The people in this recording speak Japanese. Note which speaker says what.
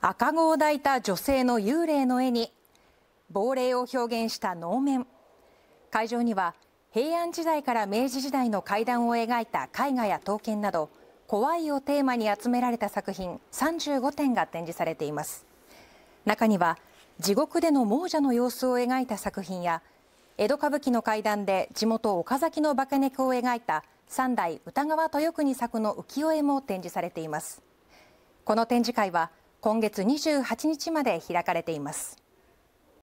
Speaker 1: 赤子を抱いた女性の幽霊の絵に亡霊を表現した能面会場には平安時代から明治時代の階段を描いた絵画や刀剣など怖いをテーマに集められた作品35点が展示されています中には地獄での亡者の様子を描いた作品や江戸歌舞伎の階段で地元岡崎の化け猫を描いた三代歌川豊国作の浮世絵も展示されていますこの展示会は今月28日まで開かれています。